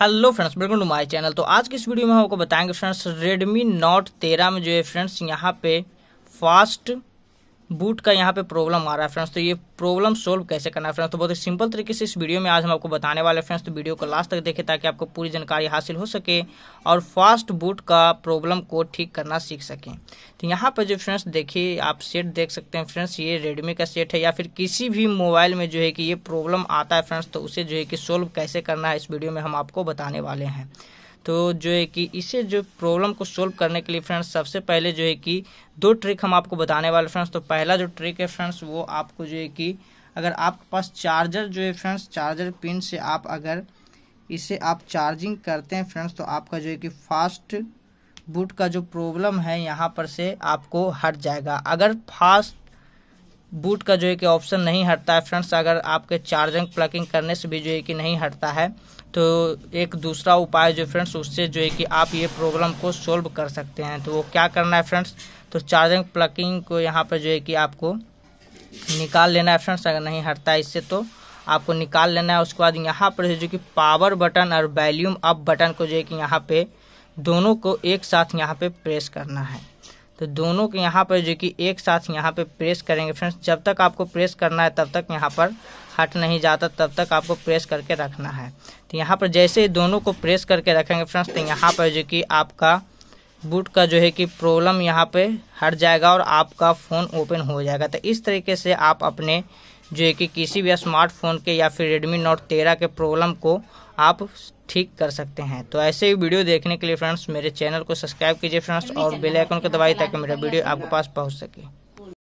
hello friends welcome to my channel तो आज की इस वीडियो में हम आपको बताएंगे फ्रेंड्स रेडमी नोट तेरह में जो है फ्रेंड्स यहाँ पे फास्ट बूट का यहाँ पे प्रॉब्लम आ रहा है फ्रेंड्स तो ये प्रॉब्लम सोल्व कैसे करना है फ्रेंड्स तो बहुत ही सिंपल तरीके से इस वीडियो में आज हम आपको बताने वाले फ्रेंड्स तो वीडियो को लास्ट तक देखें ताकि आपको पूरी जानकारी हासिल हो सके और फास्ट बूट का प्रॉब्लम को ठीक करना सीख सकें तो यहाँ पर जो फ्रेंड्स देखिए आप सेट देख सकते हैं फ्रेंड्स ये रेडमी का सेट है या फिर किसी भी मोबाइल में जो है कि ये प्रॉब्लम आता है फ्रेंड्स तो उसे जो है कि सोल्व कैसे करना है इस वीडियो में हम आपको बताने वाले हैं तो जो है कि इसे जो प्रॉब्लम को सोल्व करने के लिए फ्रेंड्स सबसे पहले जो है कि दो ट्रिक हम आपको बताने वाले फ्रेंड्स तो पहला जो ट्रिक है फ्रेंड्स वो आपको जो है कि अगर आपके पास चार्जर जो है फ्रेंड्स चार्जर पिन से आप अगर इसे आप चार्जिंग करते हैं फ्रेंड्स तो आपका जो है कि फास्ट बूट का जो प्रॉब्लम है यहाँ पर से आपको हट जाएगा अगर फास्ट बूट का जो है कि ऑप्शन नहीं हटता है फ्रेंड्स अगर आपके चार्जिंग प्लगिंग करने से भी जो है कि नहीं हटता है तो एक दूसरा उपाय जो फ्रेंड्स उससे जो है कि आप ये प्रॉब्लम को सोल्व कर सकते हैं तो वो क्या करना है फ्रेंड्स तो चार्जिंग प्लगिंग को यहाँ पर जो है कि आपको निकाल लेना है फ्रेंड्स अगर नहीं हटता है इससे तो आपको निकाल लेना है उसके बाद यहाँ पर जो कि पावर बटन और वैल्यूम अप बटन को जो है कि यहाँ पे दोनों को एक साथ यहाँ पे प्रेस करना है तो दोनों के यहाँ पर जो कि एक साथ यहाँ पे प्रेस करेंगे फ्रेंड्स जब तक आपको प्रेस करना है तब तक यहाँ पर हट नहीं जाता तब तक आपको प्रेस करके रखना है तो यहाँ पर जैसे ही दोनों को प्रेस करके रखेंगे फ्रेंड्स तो यहाँ पर जो कि आपका बूट का जो है कि प्रॉब्लम यहाँ पे हट जाएगा और आपका फ़ोन ओपन हो जाएगा तो इस तरीके से आप अपने जो कि किसी भी स्मार्टफोन के या फिर रेडमी नोट तेरह के प्रॉब्लम को आप ठीक कर सकते हैं तो ऐसे ही वीडियो देखने के लिए फ्रेंड्स मेरे चैनल को सब्सक्राइब कीजिए फ्रेंड्स और बेल आइकन को दबाइए ताकि मेरा वीडियो आपके पास पहुंच सके